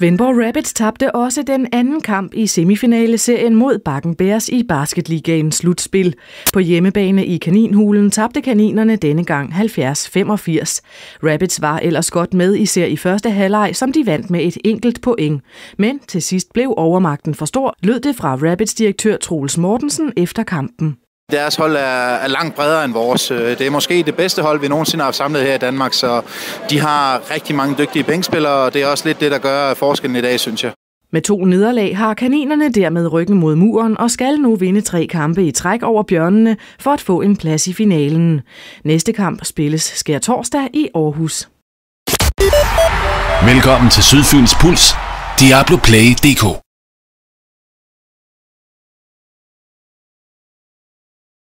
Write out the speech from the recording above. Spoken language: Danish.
Svendborg Rabbits tabte også den anden kamp i semifinaleserien mod Bakken Bears i Basketligaens slutspil. På hjemmebane i Kaninhulen tabte kaninerne denne gang 70-85. Rabbits var ellers godt med især i første halvleg, som de vandt med et enkelt point. Men til sidst blev overmagten for stor, lød det fra Rabbits direktør Troels Mortensen efter kampen. Deres hold er, er langt bredere end vores. Øh, det er måske det bedste hold, vi nogensinde har samlet her i Danmark, så de har rigtig mange dygtige bænkspillere, og det er også lidt det, der gør forskellen i dag, synes jeg. Med to nederlag har kaninerne dermed ryggen mod muren og skal nu vinde tre kampe i træk over bjørnene for at få en plads i finalen. Næste kamp spilles skær torsdag i Aarhus. Velkommen til Sydfyns Puls. Diablo Play DK.